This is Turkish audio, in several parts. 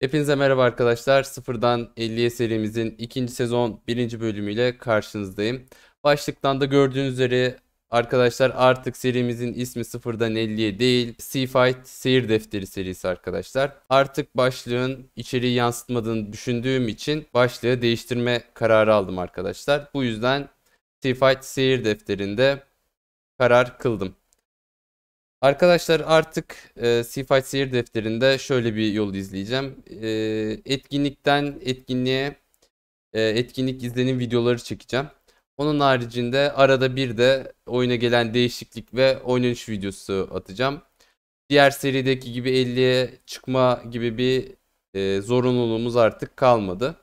Hepinize merhaba arkadaşlar. Sıfırdan 50'ye serimizin ikinci sezon birinci bölümüyle karşınızdayım. Başlıktan da gördüğünüz üzere arkadaşlar artık serimizin ismi sıfırdan 50'ye değil Fight Seyir Defteri serisi arkadaşlar. Artık başlığın içeriği yansıtmadığını düşündüğüm için başlığı değiştirme kararı aldım arkadaşlar. Bu yüzden Fight Seyir Defteri'nde karar kıldım. Arkadaşlar artık e, C-Fight seyir defterinde şöyle bir yol izleyeceğim. E, etkinlikten etkinliğe e, etkinlik izlenim videoları çekeceğim. Onun haricinde arada bir de oyuna gelen değişiklik ve oynanış videosu atacağım. Diğer serideki gibi 50'ye çıkma gibi bir e, zorunluluğumuz artık kalmadı.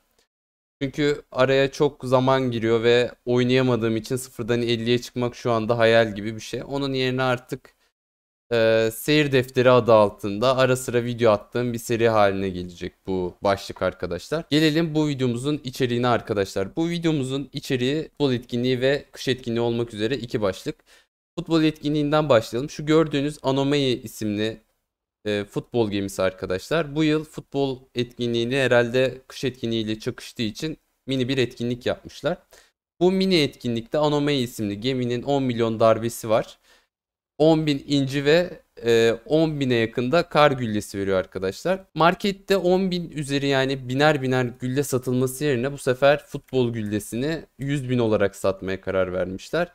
Çünkü araya çok zaman giriyor ve oynayamadığım için sıfırdan 50'ye çıkmak şu anda hayal gibi bir şey. Onun yerine artık e, seyir defteri adı altında ara sıra video attığım bir seri haline gelecek bu başlık arkadaşlar. Gelelim bu videomuzun içeriğine arkadaşlar. Bu videomuzun içeriği futbol etkinliği ve kış etkinliği olmak üzere iki başlık. Futbol etkinliğinden başlayalım. Şu gördüğünüz Anomaly isimli e, futbol gemisi arkadaşlar. Bu yıl futbol etkinliğini herhalde kış etkinliğiyle çakıştığı için mini bir etkinlik yapmışlar. Bu mini etkinlikte Anomaly isimli geminin 10 milyon darbesi var. 10.000 inci ve 10.000'e yakında kar güllesi veriyor arkadaşlar. Markette 10.000 üzeri yani biner biner gülle satılması yerine bu sefer futbol güllesini 100.000 olarak satmaya karar vermişler.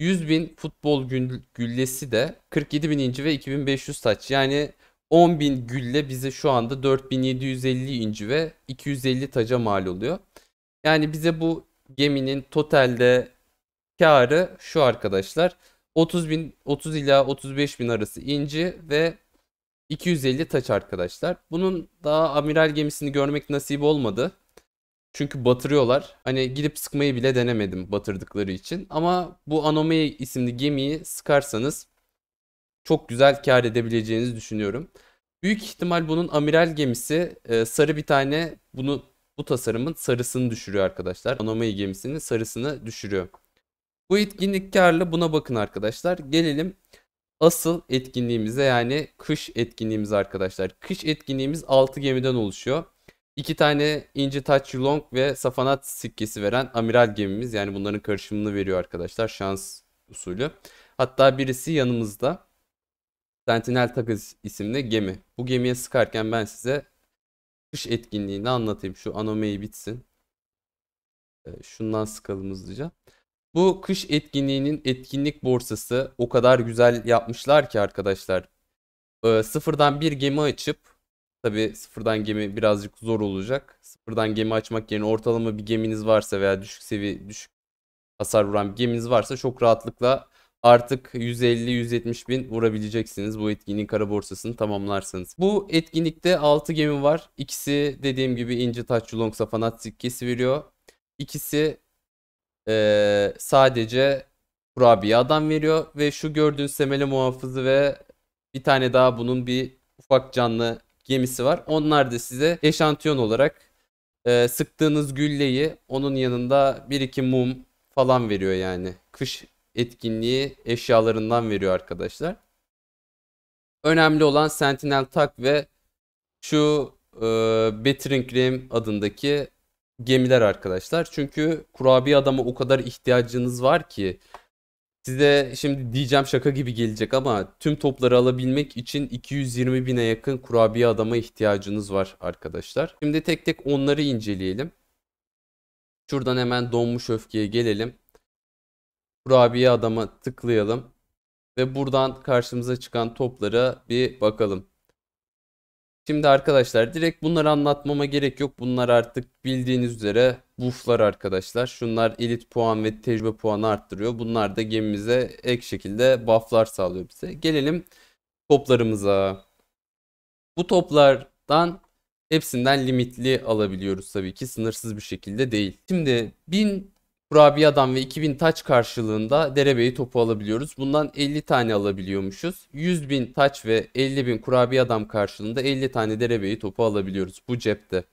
100.000 futbol gül güllesi de 47.000 inci ve 2500 taç. Yani 10.000 gülle bize şu anda 4.750 inci ve 250 taca mal oluyor. Yani bize bu geminin totalde karı şu arkadaşlar. 30 bin 30 ila 35 bin arası inci ve 250 taç arkadaşlar. Bunun daha amiral gemisini görmek nasip olmadı. Çünkü batırıyorlar. Hani gidip sıkmayı bile denemedim batırdıkları için. Ama bu Anomei isimli gemiyi sıkarsanız çok güzel kar edebileceğinizi düşünüyorum. Büyük ihtimal bunun amiral gemisi e, sarı bir tane bunu bu tasarımın sarısını düşürüyor arkadaşlar. Anomei gemisinin sarısını düşürüyor. Bu etkinlik karlı buna bakın arkadaşlar. Gelelim asıl etkinliğimize yani kış etkinliğimize arkadaşlar. Kış etkinliğimiz 6 gemiden oluşuyor. 2 tane ince touch long ve safanat sikkesi veren amiral gemimiz. Yani bunların karışımını veriyor arkadaşlar şans usulü. Hatta birisi yanımızda. Sentinel Takız isimli gemi. Bu gemiye sıkarken ben size kış etkinliğini anlatayım. Şu anomeyi bitsin. Ee, şundan sıkalım hızlıca. Bu kış etkinliğinin etkinlik borsası o kadar güzel yapmışlar ki arkadaşlar. Ee, sıfırdan bir gemi açıp tabi sıfırdan gemi birazcık zor olacak. Sıfırdan gemi açmak yerine ortalama bir geminiz varsa veya düşük seviye düşük hasar vuran bir geminiz varsa çok rahatlıkla artık 150-170 bin vurabileceksiniz bu etkinliğin kara borsasını tamamlarsanız. Bu etkinlikte 6 gemi var. İkisi dediğim gibi ince taçlı long Fanatic sikkesi veriyor. İkisi e, sadece kurabiye adam veriyor ve şu gördüğün semeli muhafızı ve bir tane daha bunun bir ufak canlı gemisi var. Onlar da size eşantiyon olarak e, sıktığınız gülleyi onun yanında bir iki mum falan veriyor yani. Kış etkinliği eşyalarından veriyor arkadaşlar. Önemli olan Sentinel Tak ve şu e, Battering adındaki gemiler arkadaşlar. Çünkü kurabiye adama o kadar ihtiyacınız var ki size şimdi diyeceğim şaka gibi gelecek ama tüm topları alabilmek için 220 bine yakın kurabiye adama ihtiyacınız var arkadaşlar. Şimdi tek tek onları inceleyelim. Şuradan hemen donmuş öfkeye gelelim. Kurabiye adama tıklayalım. Ve buradan karşımıza çıkan toplara bir bakalım. Şimdi arkadaşlar direkt bunları anlatmama gerek yok. Bunlar artık bildiğiniz üzere bufflar arkadaşlar. Şunlar elit puan ve tecrübe puanı arttırıyor. Bunlar da gemimize ek şekilde bufflar sağlıyor bize. Gelelim toplarımıza. Bu toplardan hepsinden limitli alabiliyoruz tabii ki. Sınırsız bir şekilde değil. Şimdi 1000 kurabiyadan ve 2000 taç karşılığında derebeyi topu alabiliyoruz. Bundan 50 tane alabiliyormuşuz. 100 bin taç ve 50 bin kurabiye adam karşılığında 50 tane derebeyi topu alabiliyoruz. Bu cepte.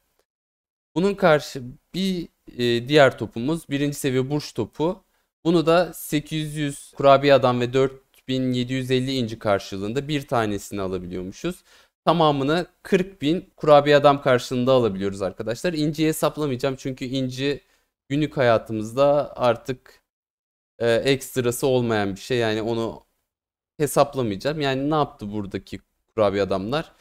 Bunun karşı bir e, diğer topumuz birinci seviye burç topu. Bunu da 800 kurabiye adam ve 4750 inci karşılığında bir tanesini alabiliyormuşuz. Tamamını 40.000 kurabiye adam karşılığında alabiliyoruz arkadaşlar. İnciyi hesaplamayacağım çünkü inci günlük hayatımızda artık e, ekstrası olmayan bir şey. Yani onu hesaplamayacağım. Yani ne yaptı buradaki kurabiye adamlar?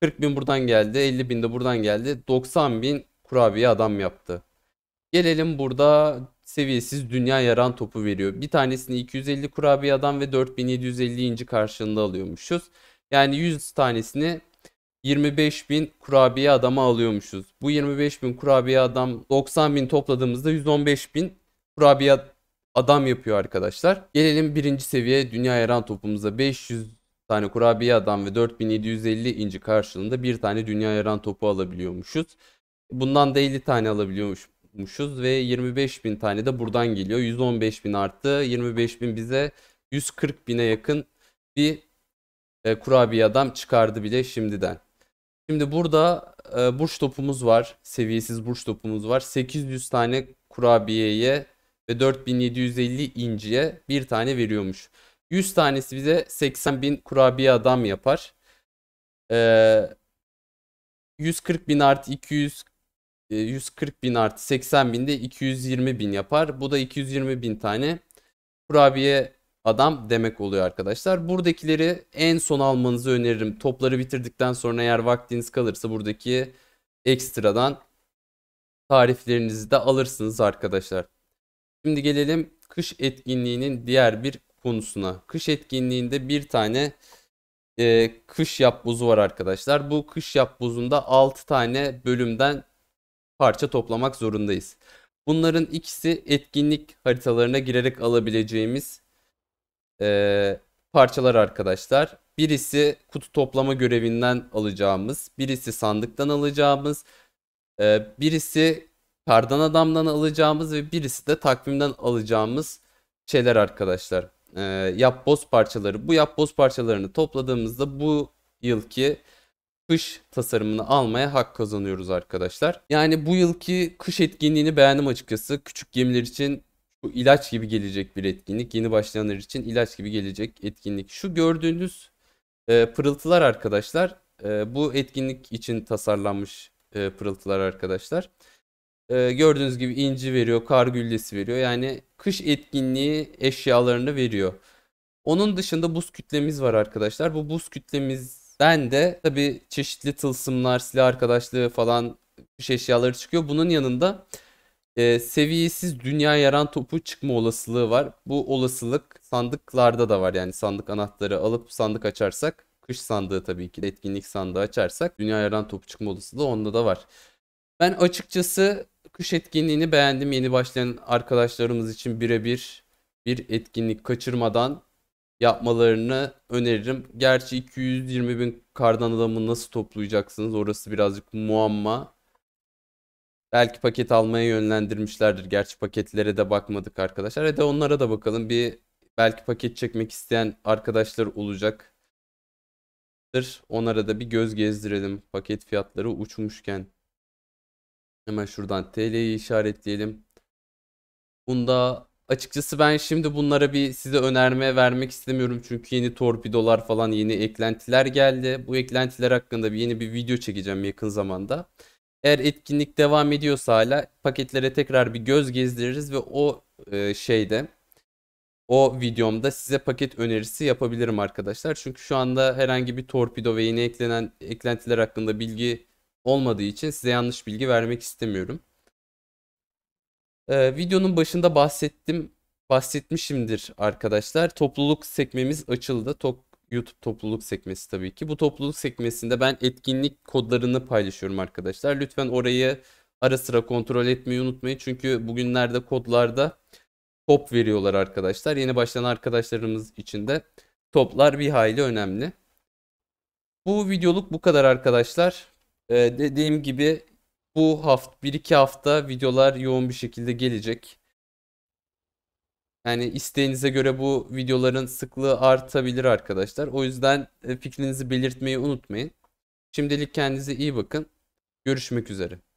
40 bin buradan geldi, 50 bin de buradan geldi. 90 bin kurabiye adam yaptı. Gelelim burada seviyesiz dünya yaran topu veriyor. Bir tanesini 250 kurabiye adam ve 4750 inci karşılığında alıyormuşuz. Yani 100 tanesini 25 bin kurabiye adamı alıyormuşuz. Bu 25 bin kurabiye adam 90 bin topladığımızda 115 bin kurabiye adam yapıyor arkadaşlar. Gelelim birinci seviye dünya yaran topumuza 500 tane kurabiye adam ve 4750 inci karşılığında bir tane dünya yaran topu alabiliyormuşuz. Bundan da 50 tane alabiliyormuşuz ve 25 bin tane de buradan geliyor. 115 bin arttı 25 bin bize 140 bine yakın bir e, kurabiye adam çıkardı bile şimdiden. Şimdi burada e, burç topumuz var. Seviyesiz burç topumuz var. 800 tane kurabiyeye ve 4750 inciye bir tane veriyormuş. 100 tanesi bize 80 bin kurabiye adam yapar. E, 140 bin artı 200 e, 140 bin artı 80 de 220 bin yapar. Bu da 220 bin tane kurabiye adam demek oluyor arkadaşlar. Buradakileri en son almanızı öneririm. Topları bitirdikten sonra eğer vaktiniz kalırsa buradaki ekstradan tariflerinizi de alırsınız arkadaşlar. Şimdi gelelim kış etkinliğinin diğer bir konusuna. Kış etkinliğinde bir tane e, kış yapbozu var arkadaşlar. Bu kış yapbozunda 6 tane bölümden parça toplamak zorundayız. Bunların ikisi etkinlik haritalarına girerek alabileceğimiz e, parçalar arkadaşlar. Birisi kutu toplama görevinden alacağımız, birisi sandıktan alacağımız, e, birisi kardan adamdan alacağımız ve birisi de takvimden alacağımız şeyler arkadaşlar. E, yapboz parçaları. Bu yapboz parçalarını topladığımızda bu yılki kış tasarımını almaya hak kazanıyoruz arkadaşlar. Yani bu yılki kış etkinliğini beğendim açıkçası. Küçük gemiler için bu ilaç gibi gelecek bir etkinlik. Yeni başlayanlar için ilaç gibi gelecek etkinlik. Şu gördüğünüz e, pırıltılar arkadaşlar. E, bu etkinlik için tasarlanmış e, pırıltılar arkadaşlar. E, gördüğünüz gibi inci veriyor, kar güllesi veriyor. Yani kış etkinliği eşyalarını veriyor. Onun dışında buz kütlemiz var arkadaşlar. Bu buz kütlemizden de tabii çeşitli tılsımlar, silah arkadaşlığı falan kış eşyaları çıkıyor. Bunun yanında e, seviyesiz dünya yaran topu çıkma olasılığı var. Bu olasılık sandıklarda da var. Yani sandık anahtarı alıp sandık açarsak kış sandığı tabii ki etkinlik sandığı açarsak dünya yaran topu çıkma olasılığı onda da var. Ben açıkçası kış etkinliğini beğendim. Yeni başlayan arkadaşlarımız için birebir bir etkinlik kaçırmadan yapmalarını öneririm. Gerçi 220 bin kardan adamı nasıl toplayacaksınız orası birazcık muamma. Belki paket almaya yönlendirmişlerdir. Gerçi paketlere de bakmadık arkadaşlar. Hadi e onlara da bakalım. Bir belki paket çekmek isteyen arkadaşlar olacak. Onlara da bir göz gezdirelim. Paket fiyatları uçmuşken. Hemen şuradan TL'yi işaretleyelim. Bunda açıkçası ben şimdi bunlara bir size önerme vermek istemiyorum. Çünkü yeni torpidolar falan yeni eklentiler geldi. Bu eklentiler hakkında bir yeni bir video çekeceğim yakın zamanda. Eğer etkinlik devam ediyorsa hala paketlere tekrar bir göz gezdiririz ve o e, şeyde o videomda size paket önerisi yapabilirim arkadaşlar. Çünkü şu anda herhangi bir torpido ve yeni eklenen eklentiler hakkında bilgi olmadığı için size yanlış bilgi vermek istemiyorum. Ee, videonun başında bahsettim bahsetmişimdir arkadaşlar. Topluluk sekmemiz açıldı. Top, YouTube topluluk sekmesi tabii ki. Bu topluluk sekmesinde ben etkinlik kodlarını paylaşıyorum arkadaşlar. Lütfen orayı ara sıra kontrol etmeyi unutmayın. Çünkü bugünlerde kodlarda top veriyorlar arkadaşlar. Yeni başlayan arkadaşlarımız için de toplar bir hayli önemli. Bu videoluk bu kadar arkadaşlar. Ee, dediğim gibi bu hafta 1-2 hafta videolar yoğun bir şekilde gelecek. Yani isteğinize göre bu videoların sıklığı artabilir arkadaşlar. O yüzden e, fikrinizi belirtmeyi unutmayın. Şimdilik kendinize iyi bakın. Görüşmek üzere.